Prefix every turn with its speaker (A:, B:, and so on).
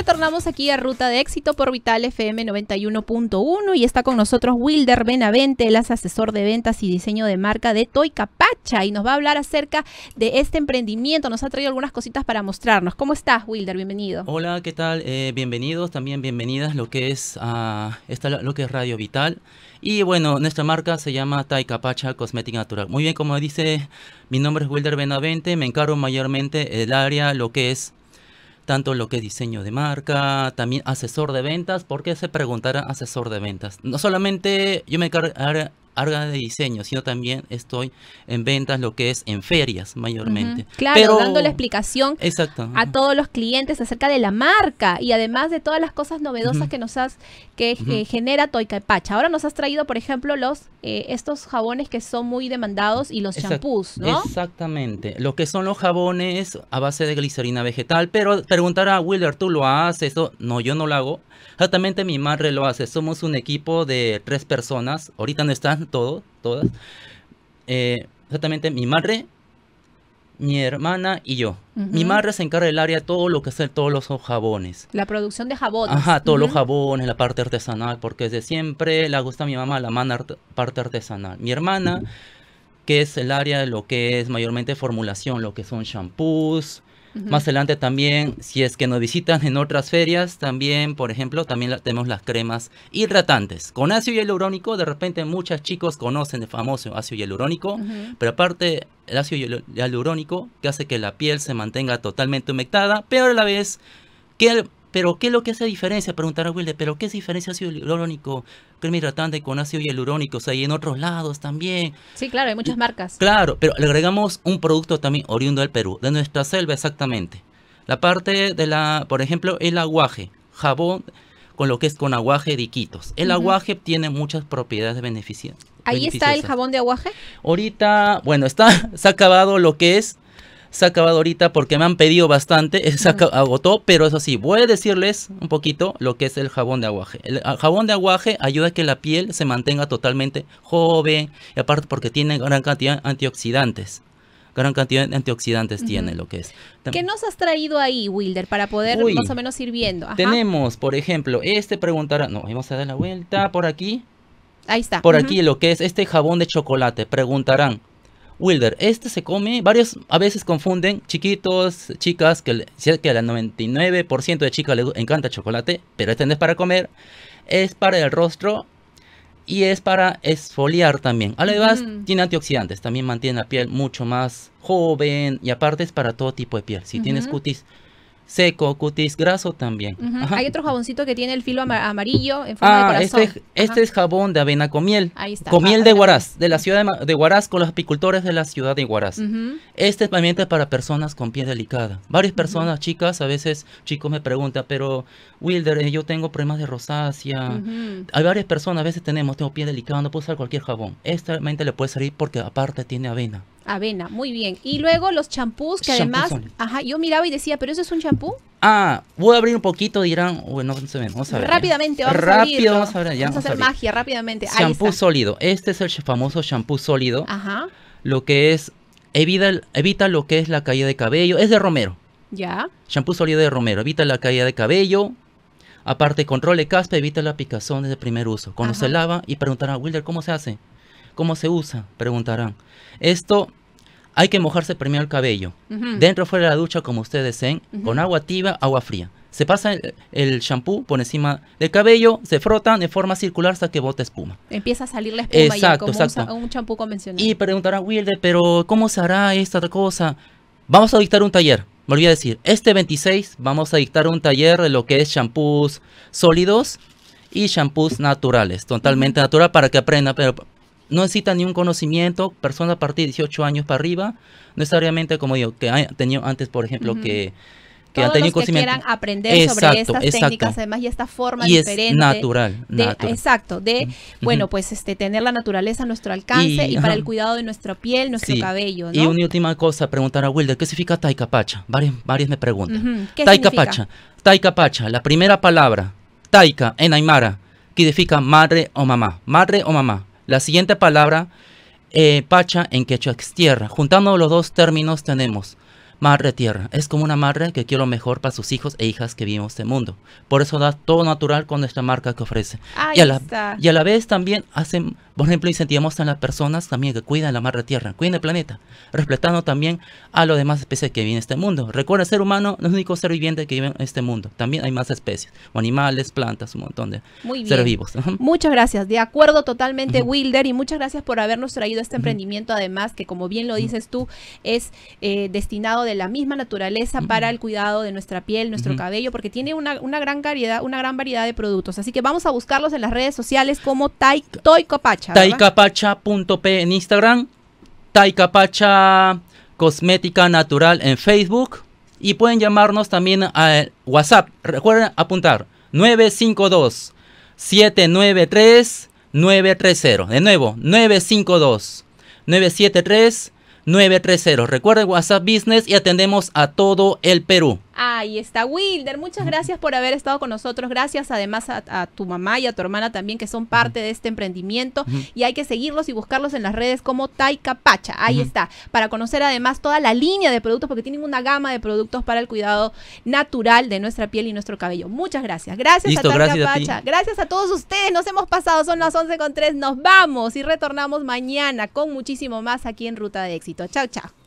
A: Retornamos aquí a Ruta de Éxito por Vital FM 91.1 y está con nosotros Wilder Benavente, el asesor de ventas y diseño de marca de Toy Capacha y nos va a hablar acerca de este emprendimiento. Nos ha traído algunas cositas para mostrarnos. ¿Cómo estás, Wilder? Bienvenido. Hola,
B: ¿qué tal? Eh, bienvenidos, también bienvenidas lo que es ah, lo que es Radio Vital. Y bueno, nuestra marca se llama Tai Capacha Cosmética Natural. Muy bien, como dice, mi nombre es Wilder Benavente, me encargo mayormente el área, lo que es tanto lo que es diseño de marca, también asesor de ventas. porque se preguntará asesor de ventas? No solamente yo me, Arga de diseño, sino también estoy en ventas, lo que es en ferias mayormente. Claro, dando la
A: explicación a todos los clientes acerca de la marca y además de todas las cosas novedosas que nos has, que eh, genera -huh. y Pacha. Ahora nos has traído, por ejemplo, los eh, estos jabones que son muy demandados y los shampoos, ¿no?
B: Exactamente. Lo que son los jabones a base de glicerina vegetal. Pero preguntar a Willer, ¿tú lo haces? Eso, no, yo no lo hago. Exactamente mi madre lo hace. Somos un equipo de tres personas. Ahorita no están todo, todas. Eh, exactamente mi madre, mi hermana y yo. Mi madre se encarga del área de todo lo que es todos los jabones.
A: La producción de jabones. Ajá, todos los
B: jabones, la parte artesanal, porque desde siempre le gusta a mi mamá la mano parte artesanal. Mi hermana, que es el área de lo que es mayormente formulación, lo que son shampoos, más adelante también, si es que nos visitan en otras ferias, también, por ejemplo, también tenemos las cremas hidratantes. Con ácido hialurónico, de repente muchos chicos conocen el famoso ácido hialurónico, pero aparte el ácido hialurónico que hace que la piel se mantenga totalmente humectada, pero a la vez que pero ¿qué es lo que hace diferencia? Preguntará Wilde, ¿pero qué es diferencia ácido hialurónico, crema hidratante con ácido hialurónico? O sea, y en otros lados también.
A: Sí, claro, hay muchas marcas.
B: Claro, pero le agregamos un producto también oriundo del Perú, de nuestra selva exactamente. La parte de la, por ejemplo, el aguaje, jabón con lo que es con aguaje de Iquitos. El aguaje tiene muchas propiedades beneficiosas. ¿Ahí está el jabón de aguaje? Ahorita, bueno, está, se ha acabado lo que es se ha acabado ahorita porque me han pedido bastante, eh, se agotó, pero eso sí, voy a decirles un poquito lo que es el jabón de aguaje. El ah, jabón de aguaje ayuda a que la piel se mantenga totalmente joven, y aparte porque tiene gran cantidad de antioxidantes gran cantidad de antioxidantes tiene lo que es.
A: ¿Qué nos has traído ahí, Wilder, para poder más o menos ir viendo? Tenemos,
B: por ejemplo, este preguntará, no, vamos a dar la vuelta por aquí.
A: Ahí está. Por aquí lo
B: que es este jabón de chocolate, preguntarán, Wilder. Este se come, varios a veces confunden chiquitos, chicas, que que 99% de chicas les encanta chocolate, pero este no es para comer, es para el rostro y es para esfoliar también. Además, tiene antioxidantes, también mantiene la piel mucho más joven y aparte es para todo tipo de piel. Si tienes cutis seco, cutis graso también.
A: Hay otro jaboncito que tiene el filo amarillo en forma de ah, este corazón. Este, es
B: jabón de avena con miel. Ahí está. Con miel de ah, Huaraz, de la ciudad de, de, Huaraz, con los apicultores de la ciudad de Huaraz. Este es para personas con piel delicada. Varias personas, chicas, a veces chicos me preguntan, pero Wilder, eh, yo tengo problemas de rosácea. Hay varias personas, a veces tenemos, tengo piel delicada, no puedo usar cualquier jabón. Este realmente le puede servir porque aparte tiene avena
A: avena, muy bien. Y luego los champús, que además, ajá, yo miraba y decía, ¿pero eso es un champú?
B: Ah, voy a abrir un poquito, dirán, bueno, no se ven, vamos a ver. Rápidamente, vamos a vamos a ver, vamos, hacer magia,
A: rápidamente. Champú
B: sólido, este es el famoso champú sólido. Ajá. Lo que es, evita, evita lo que es la caída de cabello, es de romero. Ya. Champú sólido de romero, evita la caída de cabello, Aparte, controle caspa, evita la picazón desde primer uso. Cuando se lava y preguntarán, Wilder, ¿cómo se hace? ¿Cómo se usa? Preguntarán. Esto hay que mojarse primero el cabello, dentro o fuera de la ducha, como ustedes deseen, con agua tibia, agua fría. Se pasa el, champú por encima del cabello, se frotan de forma circular hasta que bota espuma.
A: Empieza a salir la espuma exacto, ya, como Un, convencional. Y
B: preguntará Wilde, pero ¿cómo se hará esta cosa? Vamos a dictar un taller. Me a decir, este 26 vamos a dictar un taller de lo que es champús sólidos y champús naturales, totalmente natural para que aprenda, pero no necesita ni un conocimiento, personas a partir de 18 años para arriba, necesariamente como yo, que han tenido antes, por ejemplo, que que tenido los que quieran aprender sobre estas técnicas, además, y esta forma y Es natural,
A: Exacto, de, bueno, pues este tener la naturaleza a nuestro alcance y, para el cuidado de nuestra piel, nuestro cabello. Y
B: una última cosa, preguntar a Wilder, ¿qué significa Taika Pacha? Varios me preguntan. Taica Pacha ¿Qué Pacha, la primera palabra, Taika en Aymara, que significa madre o mamá. Madre o mamá. La siguiente palabra, eh, pacha en quechua es tierra. Juntando los dos términos tenemos madre tierra. Es como una madre que quiere lo mejor para sus hijos e hijas que vivimos este mundo. Por eso da todo natural con esta marca que ofrece. y a, la, y a la vez también hace... Por ejemplo, incentivamos a las personas también que cuidan la mar de tierra, cuiden el planeta, respetando también a las demás especies que viven en este mundo. Recuerda, el ser humano no es el único ser viviente que vive en este mundo. También hay más especies, animales, plantas, un montón de seres vivos.
A: Muchas gracias. De acuerdo totalmente, Wilder, y muchas gracias por habernos traído este emprendimiento, además, que como bien lo dices tú, es eh, destinado de la misma naturaleza para el cuidado de nuestra piel, nuestro cabello, porque tiene una, gran variedad, una gran variedad de productos. Así que vamos a buscarlos en las redes sociales como Toy Copacha.
B: Taikapacha.p en Instagram, Taikapacha Cosmética Natural en Facebook y pueden llamarnos también al WhatsApp. Recuerden apuntar 952 793 930. De nuevo, 952 973 930. Recuerden WhatsApp Business y atendemos a todo el Perú.
A: Ahí está Wilder, muchas gracias por haber estado con nosotros, gracias además a, tu mamá y a tu hermana también que son parte de este emprendimiento y hay que seguirlos y buscarlos en las redes como Taika Pacha, ahí está, para conocer además toda la línea de productos porque tienen una gama de productos para el cuidado natural de nuestra piel y nuestro cabello. Muchas gracias, gracias a Taika Pacha, gracias a todos ustedes, nos hemos pasado, son las 11 con nos vamos y retornamos mañana con muchísimo más aquí en Ruta de Éxito. Chao, chao.